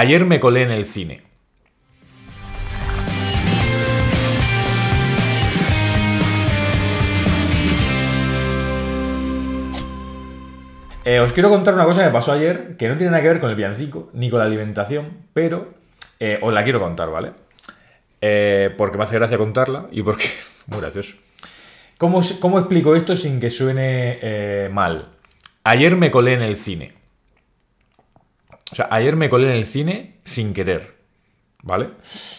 Ayer me colé en el cine. Eh, os quiero contar una cosa que me pasó ayer, que no tiene nada que ver con el piancico ni con la alimentación, pero eh, os la quiero contar, ¿vale? Eh, porque me hace gracia contarla y porque... Muy gracioso. ¿Cómo, ¿Cómo, explico esto sin que suene mal? Ayer me colé en el cine. O sea, ayer me colé en el cine sin querer. ¿Vale?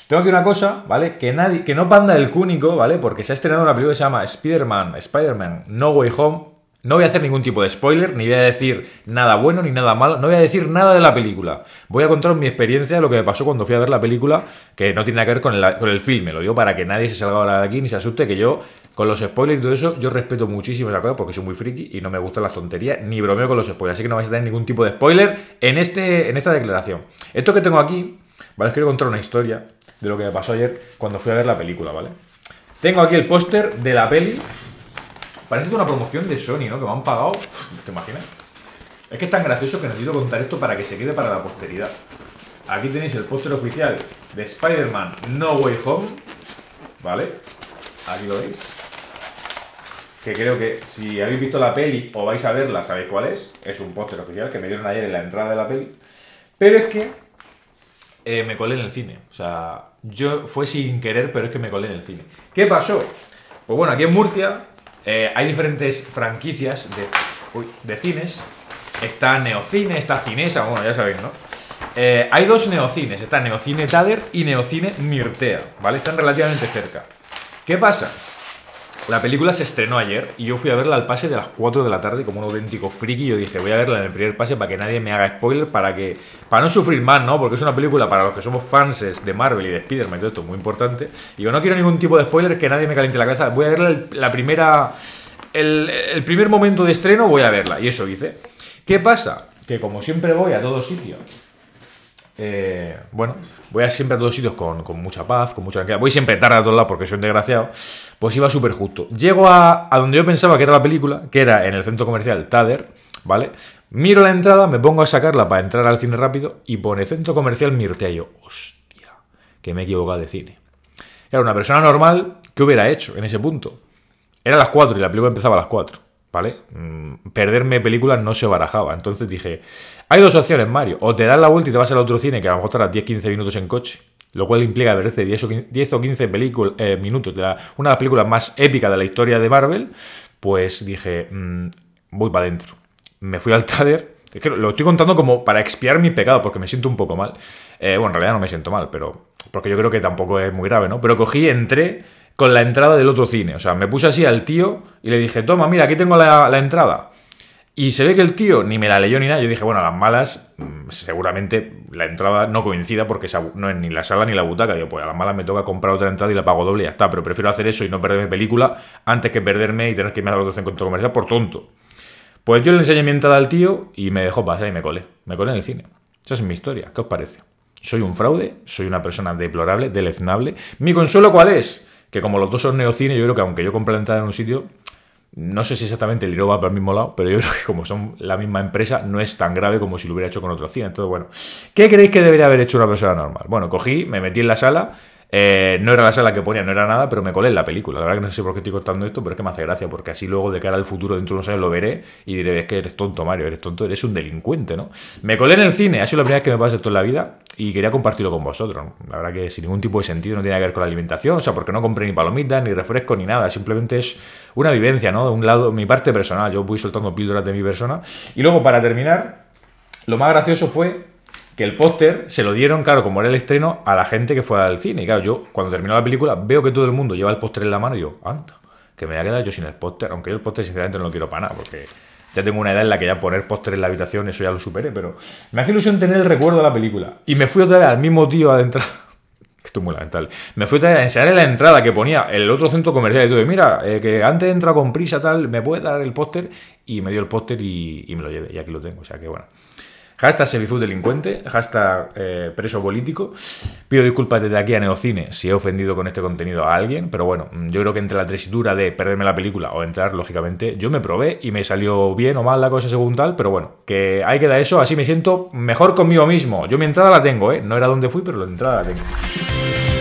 Tengo aquí una cosa, ¿vale? Que nadie, que no panda el cúnico, ¿vale? Porque se ha estrenado una película que se llama Spider-Man, Spider-Man, No Way Home. No voy a hacer ningún tipo de spoiler, ni voy a decir nada bueno ni nada malo, no voy a decir nada de la película. Voy a contar mi experiencia de lo que me pasó cuando fui a ver la película, que no tiene nada que ver con, con el filme, lo digo para que nadie se salga ahora de aquí ni se asuste que yo con los spoilers y todo eso, yo respeto muchísimo esa cosa porque soy muy friki y no me gustan las tonterías, ni bromeo con los spoilers. Así que no vais a tener ningún tipo de spoiler en, este, en esta declaración. Esto que tengo aquí, ¿vale? Os quiero contar una historia de lo que me pasó ayer cuando fui a ver la película, ¿vale? Tengo aquí el póster de la peli. Parece una promoción de Sony, ¿no? Que me han pagado. ¿Te imaginas? Es que es tan gracioso que necesito contar esto para que se quede para la posteridad. Aquí tenéis el póster oficial de Spider-Man No Way Home. ¿Vale? Aquí lo veis que creo que si habéis visto la peli o vais a verla, sabéis cuál es. Es un póster oficial que me dieron ayer en la entrada de la peli. Pero es que eh, me colé en el cine. O sea, yo fue sin querer, pero es que me colé en el cine. ¿Qué pasó? Pues bueno, aquí en Murcia eh, hay diferentes franquicias de, cines. Está Neocine, está Cinesa, bueno, ya sabéis, ¿no? Eh, hay dos neocines, está Neocine Tader y Neocine Mirtea, ¿vale? Están relativamente cerca. ¿Qué pasa? La película se estrenó ayer y yo fui a verla al pase de las 4 de la tarde como un auténtico friki. Yo dije, voy a verla en el primer pase para que nadie me haga spoiler, para que para no sufrir más, ¿no? Porque es una película para los que somos fans de Marvel y de Spider-Man y todo esto, muy importante. Y yo no quiero ningún tipo de spoiler, que nadie me caliente la cabeza. Voy a verla la primera... El, el primer momento de estreno voy a verla. Y eso hice. ¿Qué pasa? Que como siempre voy a todos sitios eh, bueno, voy a siempre a todos sitios con, mucha paz, con mucha tranquilidad. Voy siempre tarde a todos lados porque soy un desgraciado. Pues iba súper justo. Llego a, donde yo pensaba que era la película, que era en el centro comercial Tader, ¿vale? Miro la entrada, me pongo a sacarla para entrar al cine rápido y pone centro comercial Mirtea. Y yo, hostia, que me he equivocado de cine. Era una persona normal, ¿qué hubiera hecho en ese punto? Era a las 4 y la película empezaba a las 4. ¿vale? Mm, perderme películas no se barajaba. Entonces dije, hay dos opciones, Mario. O te das la vuelta y te vas al otro cine, que a lo mejor 10-15 minutos en coche, lo cual implica verse 10 o 15 películas, eh, minutos de una de las películas más épicas de la historia de Marvel. Pues dije, mm, voy para adentro. Me fui al Tader. Es que lo estoy contando como para expiar mi pecado, porque me siento un poco mal. Eh, bueno, en realidad no me siento mal, pero. Porque yo creo que tampoco es muy grave, ¿no? Pero cogí, entré con la entrada del otro cine. O sea, me puse así al tío y le dije, toma, mira, aquí tengo la, entrada. Y se ve que el tío ni me la leyó ni nada. Yo dije, bueno, a las malas, mm, seguramente la entrada no coincida porque no es ni la sala ni la butaca. Yo, pues a las malas me toca comprar otra entrada y la pago doble y ya está. Pero prefiero hacer eso y no perderme película antes que perderme y tener que irme a los otro centro comercial por tonto. Pues yo le enseñé mi entrada al tío y me dejó pasar y me colé. Me colé en el cine. Esa es mi historia. ¿Qué os parece? Soy un fraude, soy una persona deplorable, deleznable. ¿Mi consuelo cuál es? que como los dos son neocines, yo creo que aunque yo compré la entrada en un sitio, no sé si exactamente el va para el mismo lado, pero yo creo que como son la misma empresa, no es tan grave como si lo hubiera hecho con otro cine. Entonces, bueno, ¿qué creéis que debería haber hecho una persona normal? Bueno, cogí, me metí en la sala, eh, no era la sala que ponía, no era nada, pero me colé en la película. La verdad que no sé por qué estoy contando esto, pero es que me hace gracia, porque así luego de cara al futuro, dentro de unos años, lo veré y diré, es que eres tonto, Mario, eres tonto, eres un delincuente, ¿no? Me colé en el cine, ha sido la primera vez que me pasa esto en la vida y quería compartirlo con vosotros. La verdad que sin ningún tipo de sentido, no tiene que ver con la alimentación, o sea, porque no compré ni palomitas, ni refresco, ni nada, simplemente es una vivencia, ¿no? De un lado, mi parte personal, yo voy soltando píldoras de mi persona. Y luego, para terminar, lo más gracioso fue que el póster se lo dieron, claro, como era el estreno, a la gente que fue al cine. Y claro, yo cuando terminó la película veo que todo el mundo lleva el póster en la mano y yo, anda, que me voy a quedar yo sin el póster, aunque yo el póster sinceramente no lo quiero para nada, porque ya tengo una edad en la que ya poner póster en la habitación, eso ya lo superé, pero me hace ilusión tener el recuerdo de la película. Y me fui otra vez al mismo tío a entrar. Esto es muy lamentable. Me fui a enseñarle la entrada que ponía el otro centro comercial y todo. Mira, eh, que antes entra con prisa, tal, ¿me puedes dar el póster? Y me dio el póster y, y, me lo llevé. Y aquí lo tengo. O sea que bueno. Hashtag delincuente, delincuente, hasta eh, preso político. Pido disculpas desde aquí a Neocine si he ofendido con este contenido a alguien, pero bueno, mm, yo creo que entre la tresitura de perderme la película o entrar, lógicamente, yo me probé y me salió bien o mal la cosa según tal, pero bueno, que ahí queda eso, así me siento mejor conmigo mismo. Yo mi entrada la tengo, ¿eh? No era donde fui, pero la entrada la tengo.